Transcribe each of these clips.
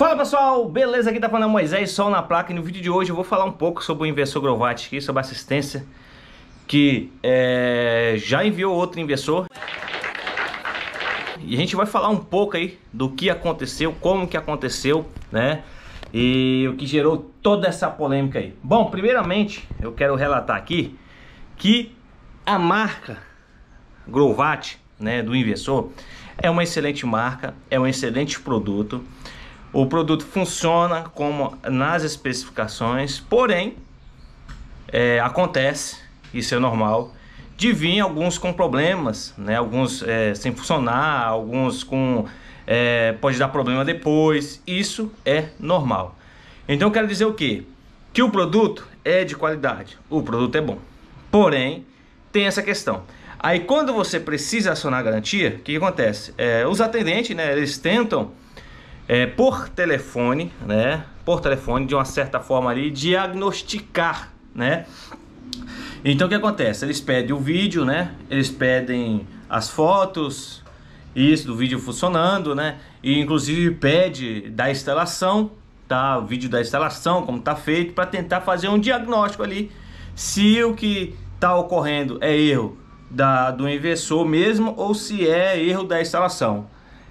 Fala pessoal, beleza? Aqui tá falando Moisés, Sol na Placa e no vídeo de hoje eu vou falar um pouco sobre o inversor Grovat aqui, sobre assistência que é, já enviou outro inversor e a gente vai falar um pouco aí do que aconteceu, como que aconteceu, né? E o que gerou toda essa polêmica aí. Bom, primeiramente eu quero relatar aqui que a marca Grovat, né, do inversor, é uma excelente marca, é um excelente produto. O produto funciona como nas especificações, porém é, acontece, isso é normal, de vir alguns com problemas, né? alguns é, sem funcionar, alguns com é, pode dar problema depois, isso é normal. Então quero dizer o que? Que o produto é de qualidade, o produto é bom, porém tem essa questão. Aí quando você precisa acionar a garantia, o que, que acontece? É, os atendentes, né, eles tentam é, por telefone, né? Por telefone, de uma certa forma ali, diagnosticar, né? Então o que acontece? Eles pedem o vídeo, né? Eles pedem as fotos, isso do vídeo funcionando, né? E inclusive pede da instalação, tá? O vídeo da instalação, como tá feito, para tentar fazer um diagnóstico ali se o que tá ocorrendo é erro da do inversor mesmo ou se é erro da instalação.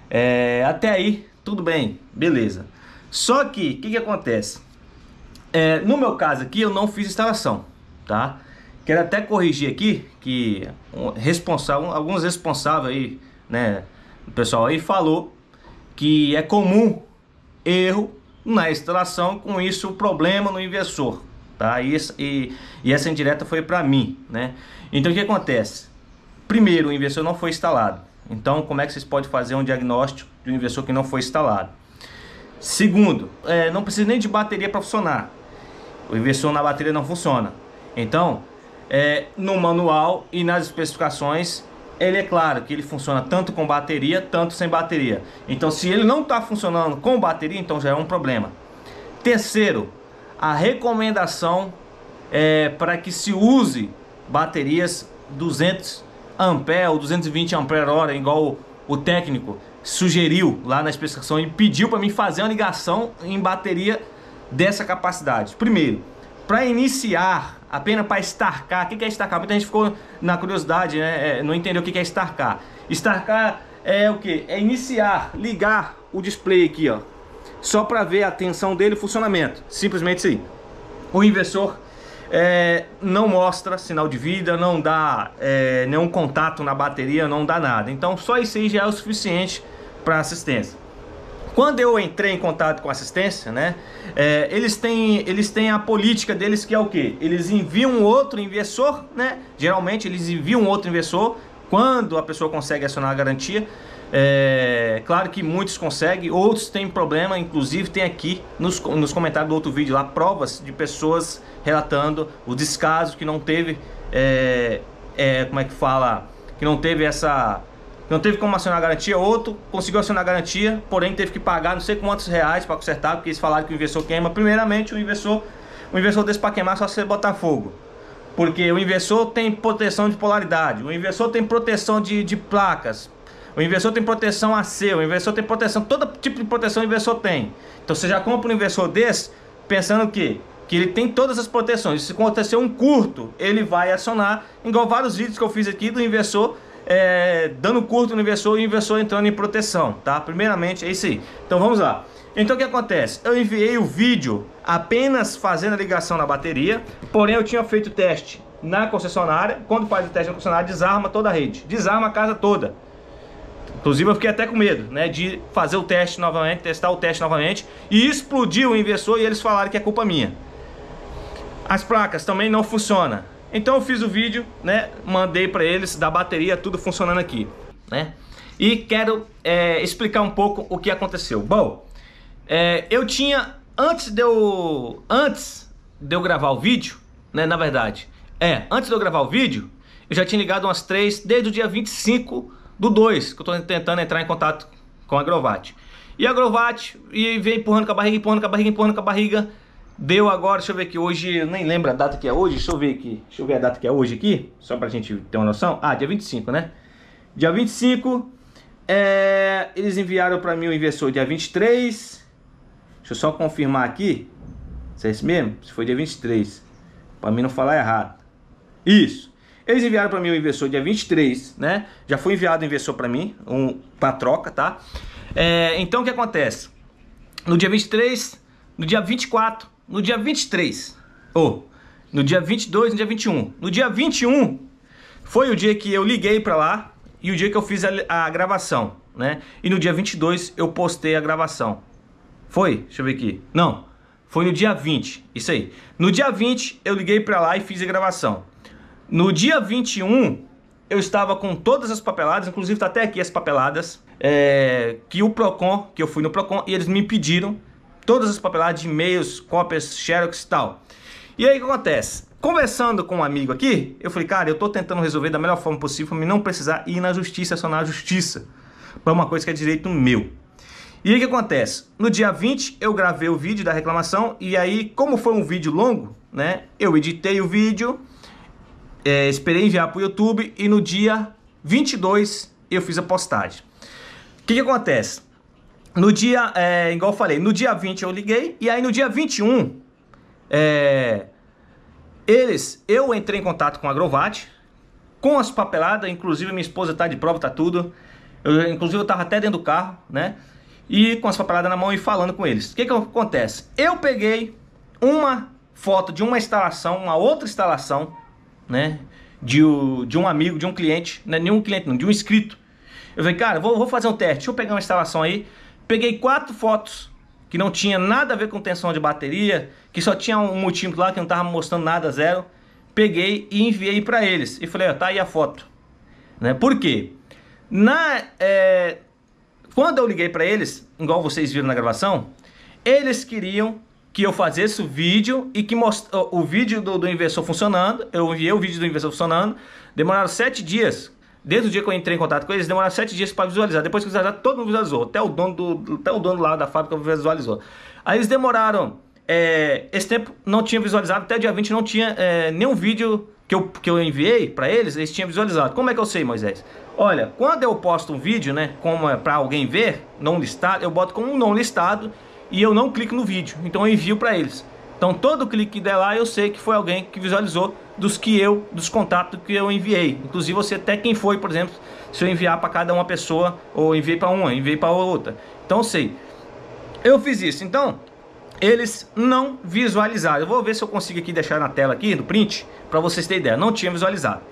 É, até aí tudo bem, beleza. Só que, o que, que acontece? É, no meu caso aqui, eu não fiz instalação, tá? Quero até corrigir aqui que um responsável, alguns responsáveis aí, né, o pessoal aí falou que é comum erro na instalação, com isso o problema no inversor, tá? E, e, e essa indireta foi para mim, né? Então o que acontece? Primeiro, o inversor não foi instalado. Então, como é que vocês podem fazer um diagnóstico de um inversor que não foi instalado? Segundo, é, não precisa nem de bateria para funcionar. O inversor na bateria não funciona. Então, é, no manual e nas especificações, ele é claro que ele funciona tanto com bateria, tanto sem bateria. Então, se ele não está funcionando com bateria, então já é um problema. Terceiro, a recomendação é para que se use baterias 200 ampere ou 220 ampere hora, igual o, técnico sugeriu lá na especificação e pediu para mim fazer uma ligação em bateria dessa capacidade. Primeiro, para iniciar, apenas para estarcar, o que é estarcar? Muita gente ficou na curiosidade, né? É, não entendeu o que é estarcar. Estarcar é o que? É iniciar, ligar o display aqui, ó, só para ver a tensão dele e o funcionamento. Simplesmente isso aí. O inversor é, não mostra sinal de vida, não dá é, nenhum contato na bateria, não dá nada. Então só isso aí já é o suficiente para assistência. Quando eu entrei em contato com a assistência, né, é, eles, têm, eles têm a política deles que é o que? Eles enviam outro inversor, né? Geralmente eles enviam outro inversor quando a pessoa consegue acionar a garantia. É, claro que muitos conseguem, outros têm problema, inclusive tem aqui nos, nos comentários do outro vídeo lá provas de pessoas relatando o descaso que não teve, é, é, como é que fala, que não teve essa, não teve como acionar a garantia, outro conseguiu acionar a garantia, porém teve que pagar não sei quantos reais para consertar, porque eles falaram que o inversor queima. Primeiramente, o inversor, o inversor desse para queimar só se você botar fogo. Porque o inversor tem proteção de polaridade, o inversor tem proteção de, de placas, o inversor tem proteção AC, o inversor tem proteção, todo tipo de proteção o inversor tem. Então você já compra um inversor desse pensando que que ele tem todas as proteções. Se acontecer um curto, ele vai acionar, igual vários vídeos que eu fiz aqui do inversor é, dando curto no inversor e o inversor entrando em proteção, tá? Primeiramente, é isso aí. Então vamos lá. Então o que acontece? Eu enviei o vídeo apenas fazendo a ligação na bateria, porém eu tinha feito o teste na concessionária. Quando faz o teste na concessionária, desarma toda a rede, desarma a casa toda. Inclusive eu fiquei até com medo, né, de fazer o teste novamente, testar o teste novamente e explodir o inversor e eles falaram que é culpa minha. As placas também não funcionam. Então eu fiz o vídeo, né, mandei para eles da bateria, tudo funcionando aqui, né? E quero é, explicar um pouco o que aconteceu. Bom, é, eu tinha antes de eu antes de eu gravar o vídeo, né, na verdade, é, antes de eu gravar o vídeo, eu já tinha ligado umas três desde o dia 25 do 2, que eu estou tentando entrar em contato com a Grovat. E a Grovat e vem empurrando com a barriga, empurrando com a barriga, empurrando com a barriga. Deu agora, deixa eu ver aqui hoje, nem lembro a data que é hoje, deixa eu ver aqui, deixa eu ver a data que é hoje aqui, só pra gente ter uma noção. Ah, dia 25, né? Dia 25, é, eles enviaram para mim o inversor dia 23, deixa eu só confirmar aqui, se é esse mesmo? Se foi dia 23, pra mim não falar errado. Isso, eles enviaram para mim o inversor dia 23, né? Já foi enviado o inversor para mim, um, para troca, tá? É, então o que acontece? No dia 23, no dia 24, no dia 23, ou oh, no dia 22, no dia 21. No dia 21 foi o dia que eu liguei para lá e o dia que eu fiz a, a gravação, né? E no dia 22 eu postei a gravação. Foi? Deixa eu ver aqui. Não, foi no dia 20, isso aí. No dia 20 eu liguei para lá e fiz a gravação. No dia 21, eu estava com todas as papeladas, inclusive tá até aqui as papeladas, é, que o Procon, que eu fui no Procon, e eles me pediram todas as papeladas de e-mails, cópias, xerox e tal. E aí o que acontece? Conversando com um amigo aqui, eu falei, cara, eu tô tentando resolver da melhor forma possível para mim não precisar ir na justiça, acionar a justiça, para uma coisa que é direito meu. E aí o que acontece? No dia 20 eu gravei o vídeo da reclamação e aí, como foi um vídeo longo, né? Eu editei o vídeo, é, esperei enviar para o YouTube e no dia 22 eu fiz a postagem. O que, que acontece? No dia, é, igual eu falei, no dia 20 eu liguei e aí no dia 21 é, eles, eu entrei em contato com a Grovat, com as papeladas, inclusive minha esposa tá de prova, tá tudo. Eu, inclusive eu tava até dentro do carro, né? E com as papeladas na mão e falando com eles. O que que acontece? Eu peguei uma foto de uma instalação, uma outra instalação né? De, o, de um amigo, de um cliente, não é nenhum cliente não, de um inscrito. Eu falei, cara, vou, vou fazer um teste, deixa eu pegar uma instalação aí. Peguei quatro fotos que não tinha nada a ver com tensão de bateria, que só tinha um motivo lá que não estava mostrando nada, zero. Peguei e enviei para eles. E falei, ó, tá aí a foto. Né? Por quê? Na, é... Quando eu liguei para eles, igual vocês viram na gravação, eles queriam que eu fazesse o vídeo e que mostrou o vídeo do, do inversor funcionando, eu enviei o vídeo do inversor funcionando, demoraram sete dias. Desde o dia que eu entrei em contato com eles, demoraram sete dias para visualizar. Depois que visualizar, todo mundo visualizou, até o dono, do, até o dono lá da fábrica visualizou. Aí eles demoraram, é... esse tempo não tinha visualizado, até dia 20 não tinha é... nenhum vídeo que eu, que eu enviei para eles, eles tinham visualizado. Como é que eu sei, Moisés? Olha, quando eu posto um vídeo, né, como é para alguém ver, não listado, eu boto como um não listado e eu não clico no vídeo, então eu envio para eles. Então todo clique que der lá eu sei que foi alguém que visualizou dos que eu, dos contatos que eu enviei. Inclusive você até quem foi, por exemplo, se eu enviar para cada uma pessoa ou enviei para uma, enviei para outra. Então eu sei. Eu fiz isso. Então eles não visualizaram. Eu vou ver se eu consigo aqui deixar na tela aqui no print para vocês terem ideia. Não tinha visualizado.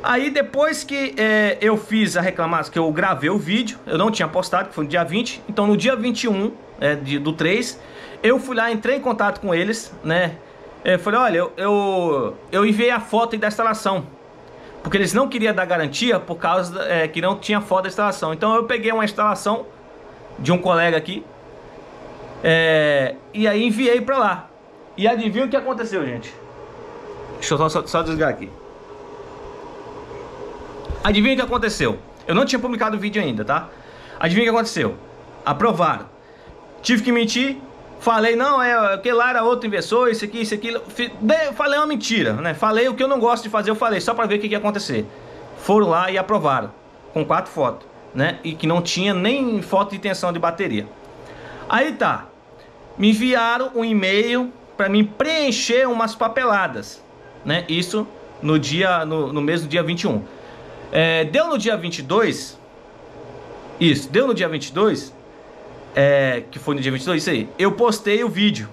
Aí depois que é, eu fiz a reclamação, que eu gravei o vídeo, eu não tinha postado, que foi no dia 20, então no dia 21 é, de, do 3. Eu fui lá, entrei em contato com eles, né? Eu falei, olha, eu, eu, eu enviei a foto da instalação. Porque eles não queriam dar garantia por causa é, que não tinha foto da instalação. Então eu peguei uma instalação de um colega aqui. É, e aí enviei para lá. E adivinha o que aconteceu, gente? Deixa eu só, só, só desligar aqui. Adivinha o que aconteceu? Eu não tinha publicado o vídeo ainda, tá? Adivinha o que aconteceu? Aprovaram. Tive que mentir, falei, não, é aquele lá era outro investidor, isso aqui, isso aqui. Falei uma mentira, né? Falei o que eu não gosto de fazer, eu falei, só para ver o que ia acontecer. Foram lá e aprovaram, com quatro fotos, né? E que não tinha nem foto de tensão de bateria. Aí tá, me enviaram um e-mail para me preencher umas papeladas, né? Isso no dia, no, no mês do dia 21. É, deu no dia 22, isso, deu no dia 22, é, que foi no dia 22, isso aí, eu postei o vídeo.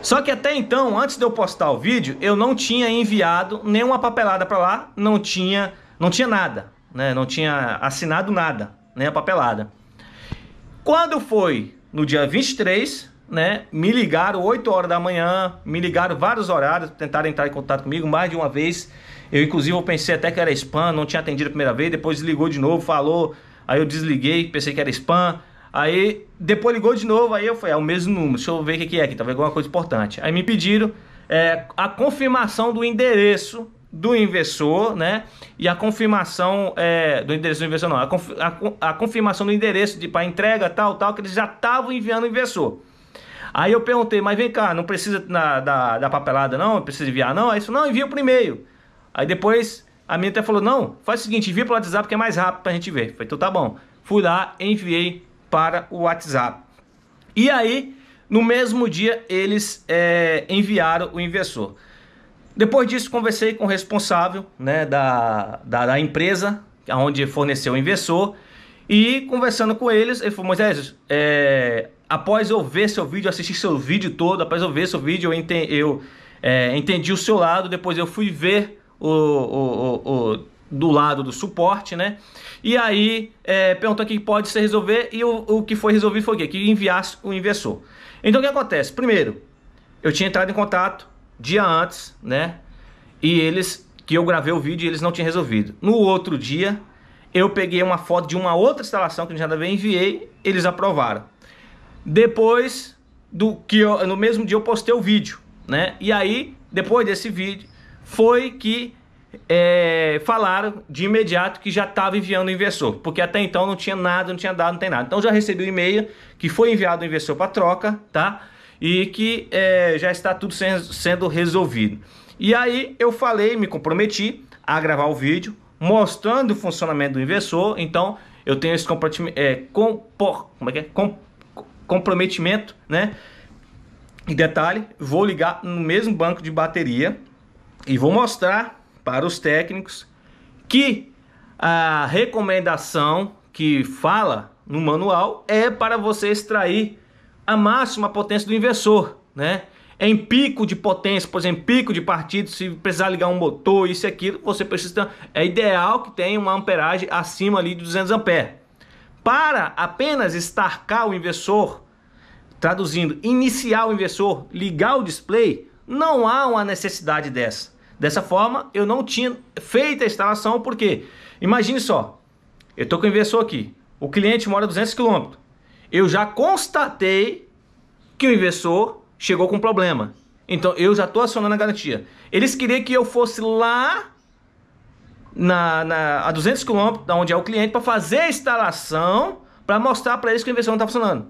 Só que até então, antes de eu postar o vídeo, eu não tinha enviado nenhuma papelada para lá, não tinha, não tinha nada, né? Não tinha assinado nada, né, a papelada. Quando foi no dia 23, né, me ligaram 8 horas da manhã, me ligaram vários horários, tentaram entrar em contato comigo mais de uma vez. Eu inclusive eu pensei até que era spam, não tinha atendido a primeira vez, depois ligou de novo, falou, aí eu desliguei, pensei que era spam. Aí depois ligou de novo, aí eu falei, é o mesmo número, deixa eu ver o que, é aqui, talvez alguma coisa importante. Aí me pediram é, a confirmação do endereço do investidor, né? E a confirmação é, do endereço do investidor, não, a, conf, a, a, confirmação do endereço para entrega, tal, tal, que eles já estavam enviando o investidor. Aí eu perguntei, mas vem cá, não precisa na, da, da papelada, não? Precisa enviar, não? Aí isso não, envia por e-mail. Aí depois a minha até falou, não, faz o seguinte, envia pelo WhatsApp que é mais rápido pra gente ver. falei, então tá bom. Fui lá, enviei para o WhatsApp. E aí, no mesmo dia, eles é, enviaram o inversor. Depois disso, conversei com o responsável né, da, da, da empresa, onde forneceu o inversor, e conversando com eles, ele falou: Moisés, é, após eu ver seu vídeo, assistir seu vídeo todo, após eu ver seu vídeo, eu entendi, eu, é, entendi o seu lado, depois eu fui ver o, o, o, o do lado do suporte, né? E aí é, perguntou aqui que pode ser resolver e o, o que foi resolvido foi o quê? Que enviasse o inversor. Então o que acontece? Primeiro, eu tinha entrado em contato dia antes, né? E eles, que eu gravei o vídeo e eles não tinham resolvido. No outro dia, eu peguei uma foto de uma outra instalação que eu já havia enviei, eles aprovaram. Depois do que eu, no mesmo dia eu postei o vídeo, né? E aí, depois desse vídeo, foi que é, falaram de imediato que já estava enviando o inversor, porque até então não tinha nada, não tinha dado, não tem nada. Então já recebi o um e-mail que foi enviado o inversor para troca, tá? E que é, já está tudo sendo resolvido. E aí eu falei, me comprometi a gravar o vídeo mostrando o funcionamento do inversor. Então eu tenho esse comprometimento, é, como é que é? Com, comprometimento, né? E detalhe, vou ligar no mesmo banco de bateria e vou mostrar para os técnicos que a recomendação que fala no manual é para você extrair a máxima potência do inversor, né? Em pico de potência, por exemplo, pico de partido, se precisar ligar um motor, isso e aquilo, você precisa é ideal que tenha uma amperagem acima ali de 200 a. Para apenas estarcar o inversor, traduzindo, iniciar o inversor, ligar o display, não há uma necessidade dessa. Dessa forma, eu não tinha feito a instalação, porque imagine só, eu estou com o inversor aqui, o cliente mora a 200 km. Eu já constatei que o inversor chegou com problema. Então eu já estou acionando a garantia. Eles queriam que eu fosse lá na, na a 200 km da onde é o cliente para fazer a instalação para mostrar para eles que o inversor não está funcionando.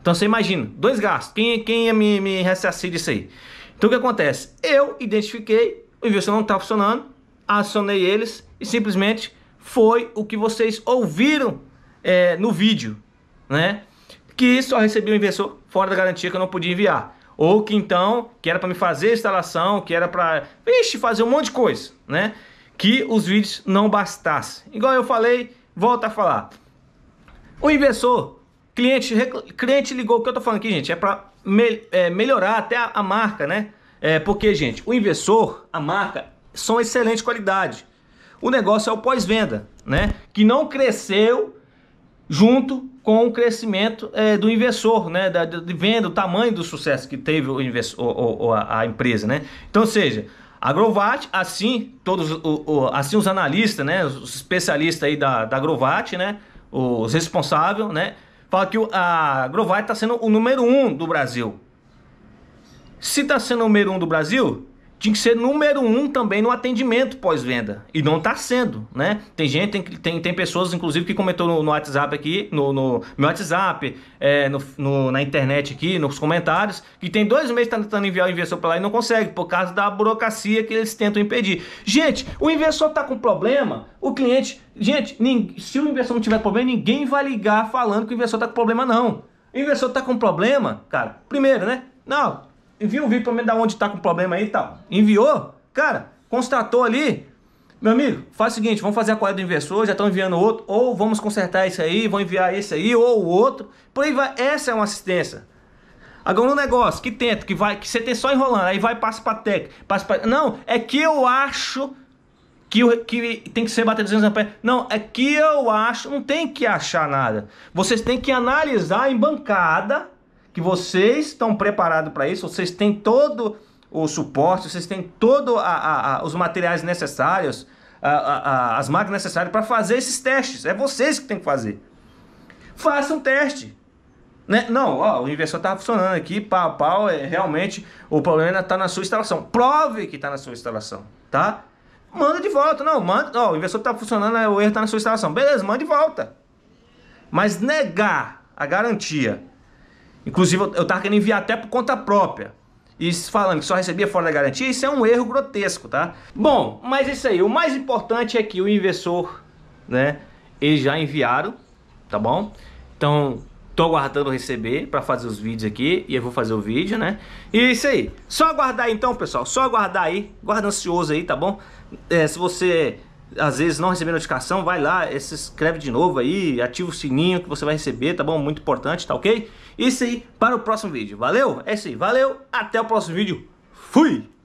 Então você imagina, dois gastos. Quem, quem me, me ressarcir disso aí? Então o que acontece? Eu identifiquei, o investor não está funcionando, acionei eles e simplesmente foi o que vocês ouviram é, no vídeo, né? Que só recebi o inversor fora da garantia que eu não podia enviar. Ou que então, que era para me fazer a instalação, que era para, vixe, fazer um monte de coisa, né? Que os vídeos não bastassem. Igual eu falei, volta a falar. O inversor, cliente, cliente ligou, o que eu tô falando aqui, gente, é para me, é, melhorar até a, a marca, né? É, porque, gente, o inversor, a marca, são excelente qualidade. O negócio é o pós-venda, né? Que não cresceu junto com o crescimento é, do inversor, né? Da, de venda, o tamanho do sucesso que teve o inversor, o a, a, empresa, né? Então, seja, a Grovat, assim, todos, o, o, assim os analistas, né? Os especialistas aí da, da Grovat, né? Os responsáveis, né? Fala que a Grovat está sendo o número um do Brasil se está sendo número um do Brasil, tinha que ser número um também no atendimento pós-venda. E não está sendo, né? Tem gente, tem, tem, tem pessoas, inclusive, que comentou no, no WhatsApp aqui, no, no meu WhatsApp, é, no, no, na internet aqui, nos comentários, que tem dois meses tentando enviar o inversor para lá e não consegue, por causa da burocracia que eles tentam impedir. Gente, o inversor está com problema, o cliente... Gente, se o inversor não tiver problema, ninguém vai ligar falando que o inversor está com problema, não. O inversor está com problema, cara, primeiro, né? Não, envia um vídeo pra mim da onde tá com problema aí e tal. Enviou? Cara, constatou ali. Meu amigo, faz o seguinte, vamos fazer a corda do inversor, já estão enviando outro, ou vamos consertar isso aí, vão enviar esse aí, ou o outro. Por aí vai, essa é uma assistência. Agora um negócio que tenta, que vai, que você tem só enrolando, aí vai passa para tec, passa pra... Não, é que eu acho que, que tem que ser bater 200 amperes. Não, é que eu acho, não tem que achar nada. Vocês têm que analisar em bancada que vocês estão preparados para isso, vocês têm todo o suporte, vocês têm todos os materiais necessários, a, a, a, as máquinas necessárias para fazer esses testes. É vocês que têm que fazer. Faça um teste. Né? Não, ó, o inversor está funcionando aqui, pau, pau, é, realmente o problema está na sua instalação. Prove que está na sua instalação, tá? Manda de volta, não, manda, ó, o inversor está funcionando, é, o erro está na sua instalação. Beleza, manda de volta. Mas negar a garantia Inclusive, eu estava querendo enviar até por conta própria. E falando que só recebia fora da garantia, isso é um erro grotesco, tá? Bom, mas é isso aí. O mais importante é que o investor né? Eles já enviaram, tá bom? Então, tô aguardando receber para fazer os vídeos aqui. E eu vou fazer o vídeo, né? E é isso aí. Só aguardar aí, então, pessoal. Só aguardar aí. Guarda ansioso aí, tá bom? É, se você às vezes não receber notificação, vai lá, se inscreve de novo aí, ativa o sininho que você vai receber, tá bom? Muito importante, tá ok? isso aí para o próximo vídeo. Valeu? É isso aí. Valeu. Até o próximo vídeo. Fui!